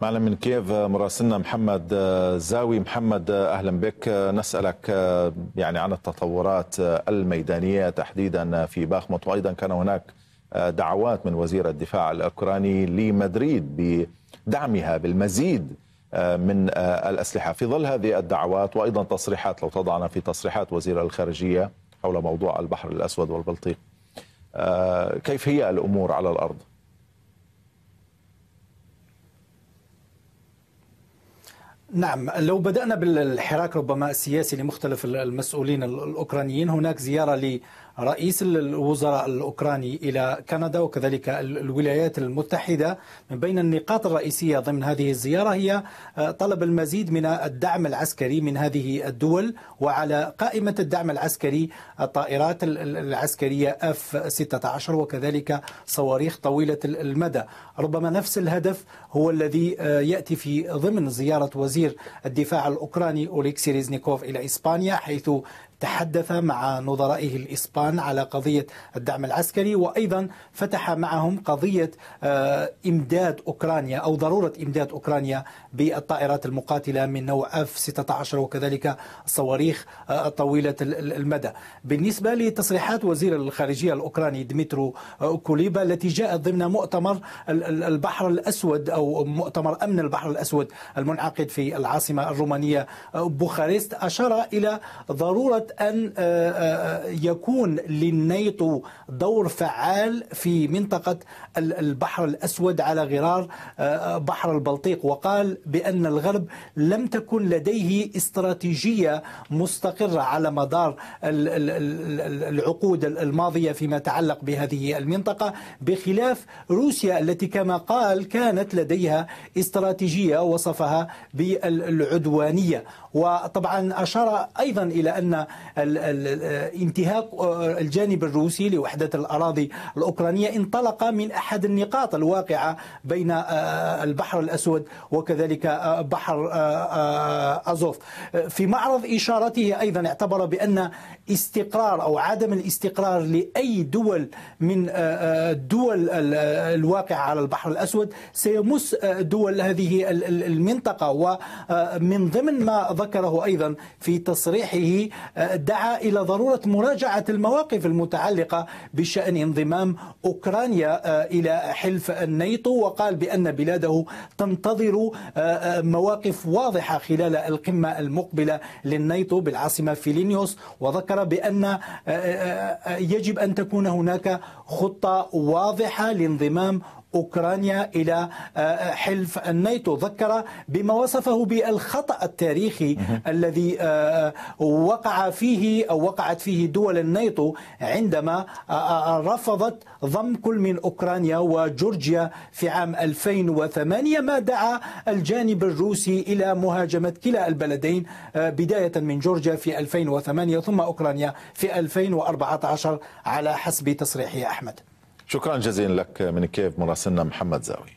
معنا من كييف آه، مراسلنا محمد آه، زاوي محمد آه، اهلا بك نسالك يعني عن التطورات الميدانيه تحديدا في باخمط وايضا كان هناك دعوات من وزير الدفاع الاوكراني لمدريد بدعمها بالمزيد من الاسلحه في ظل هذه الدعوات وايضا تصريحات لو تضعنا في تصريحات وزير الخارجيه حول موضوع البحر الاسود والبلطيق كيف هي الامور على الارض؟ نعم لو بدأنا بالحراك ربما السياسي لمختلف المسؤولين الأوكرانيين هناك زيارة لرئيس الوزراء الأوكراني إلى كندا وكذلك الولايات المتحدة من بين النقاط الرئيسية ضمن هذه الزيارة هي آه، طلب المزيد من الدعم العسكري من هذه الدول وعلى قائمة الدعم العسكري الطائرات العسكرية اف 16 وكذلك صواريخ طويلة المدى ربما نفس الهدف هو الذي آه، يأتي في ضمن زيارة وزير وزير الدفاع الأوكراني اوليكسي ريزنيكوف إلى إسبانيا حيث تحدث مع نظرائه الإسبان على قضية الدعم العسكري وأيضا فتح معهم قضية آه، إمداد أوكرانيا أو ضرورة إمداد أوكرانيا بالطائرات المقاتلة من نوع اف 16 وكذلك الصواريخ آه، طويلة المدى بالنسبة لتصريحات وزير الخارجية الأوكراني ديمترو آه، كوليبا التي جاءت ضمن مؤتمر البحر الأسود أو مؤتمر أمن البحر الأسود المنعقد في العاصمة الرومانية بوخارست أشار إلى ضرورة أن آه، آه، يكون للنيتو دور فعال في منطقة البحر الأسود على غرار آه، بحر البلطيق وقال بأن الغرب لم تكن لديه استراتيجية مستقرة على مدار العقود الماضية فيما يتعلق بهذه المنطقة بخلاف روسيا التي كما قال كانت لديها استراتيجية وصفها بالعدوانية وطبعا أشار أيضا إلى أن انتهاك آه، الجانب الروسي لوحدة الأراضي الأوكرانية انطلق من أحد النقاط الواقعة بين آه، البحر الأسود وكذلك آه، بحر أزوف في معرض إشارته أيضا اعتبر بأن استقرار أو عدم الاستقرار لأي دول من الدول الواقعة على البحر الأسود سيمس دول هذه المنطقة ومن ضمن ما ذكره أيضا في تصريحه دعا إلى ضرورة مراجعة المواقف المتعلقة بشأن انضمام أوكرانيا آه، إلى حلف الناتو وقال بأن بلاده تنتظر آه، آه، مواقف واضحة خلال القمة المقبلة للناتو بالعاصمة فيلينيوس وذكر بأن يجب أن تكون هناك خطة واضحة لانضمام أوكرانيا إلى آه، آه، حلف الناتو ذكر بما وصفه بالخطأ التاريخي الذي آه، وقع فيه أو وقعت فيه دول الناتو عندما رفضت ضم كل من أوكرانيا وجورجيا في عام 2008 ما دعا الجانب الروسي إلى مهاجمة كلا البلدين بداية من جورجيا في 2008 ثم أوكرانيا في 2014 على حسب تصريح أحمد شكرا جزيلا لك من كيف مراسلنا محمد زاوي